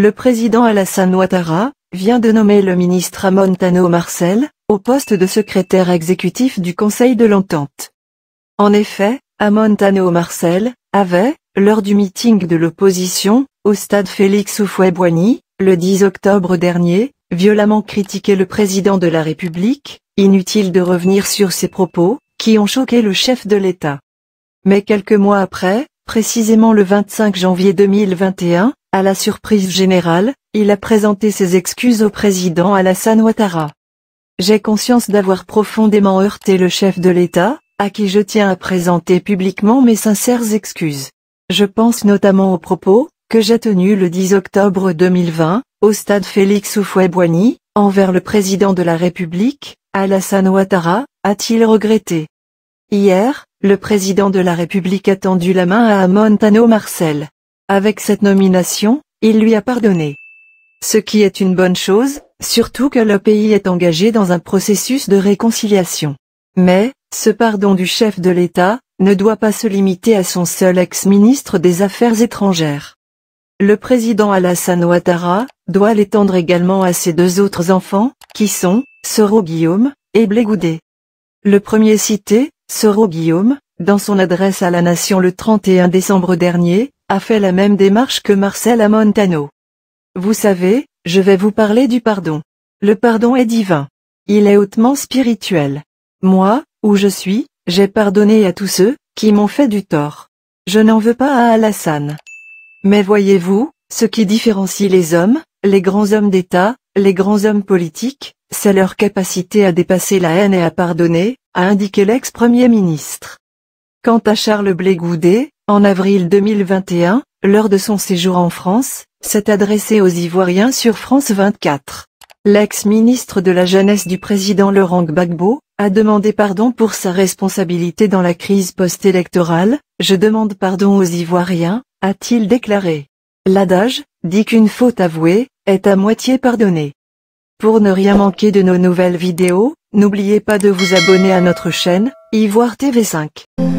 Le président Alassane Ouattara vient de nommer le ministre Amontano Marcel au poste de secrétaire exécutif du Conseil de l'Entente. En effet, Amontano Marcel avait, lors du meeting de l'opposition, au stade Félix Houphouët-Boigny, le 10 octobre dernier, violemment critiqué le président de la République, inutile de revenir sur ses propos, qui ont choqué le chef de l'État. Mais quelques mois après, précisément le 25 janvier 2021, à la surprise générale, il a présenté ses excuses au président Alassane Ouattara. J'ai conscience d'avoir profondément heurté le chef de l'État, à qui je tiens à présenter publiquement mes sincères excuses. Je pense notamment aux propos, que j'ai tenus le 10 octobre 2020, au stade Félix Houphouët-Boigny, envers le président de la République, Alassane Ouattara, a-t-il regretté. Hier, le président de la République a tendu la main à Amon Marcel. Avec cette nomination, il lui a pardonné. Ce qui est une bonne chose, surtout que le pays est engagé dans un processus de réconciliation. Mais, ce pardon du chef de l'État, ne doit pas se limiter à son seul ex-ministre des Affaires étrangères. Le président Alassane Ouattara, doit l'étendre également à ses deux autres enfants, qui sont, Soro Guillaume, et Blégoudé. Le premier cité, Soro Guillaume, dans son adresse à la nation le 31 décembre dernier, a fait la même démarche que Marcel Amontano. Vous savez, je vais vous parler du pardon. Le pardon est divin. Il est hautement spirituel. Moi, où je suis, j'ai pardonné à tous ceux qui m'ont fait du tort. Je n'en veux pas à Alassane. Mais voyez-vous, ce qui différencie les hommes, les grands hommes d'État, les grands hommes politiques, c'est leur capacité à dépasser la haine et à pardonner, a indiqué l'ex-premier ministre. Quant à Charles Blé en avril 2021, lors de son séjour en France, s'est adressé aux Ivoiriens sur France 24. L'ex-ministre de la Jeunesse du président Laurent Gbagbo a demandé pardon pour sa responsabilité dans la crise post-électorale. Je demande pardon aux Ivoiriens, a-t-il déclaré. L'adage dit qu'une faute avouée est à moitié pardonnée. Pour ne rien manquer de nos nouvelles vidéos, n'oubliez pas de vous abonner à notre chaîne, Ivoire TV5.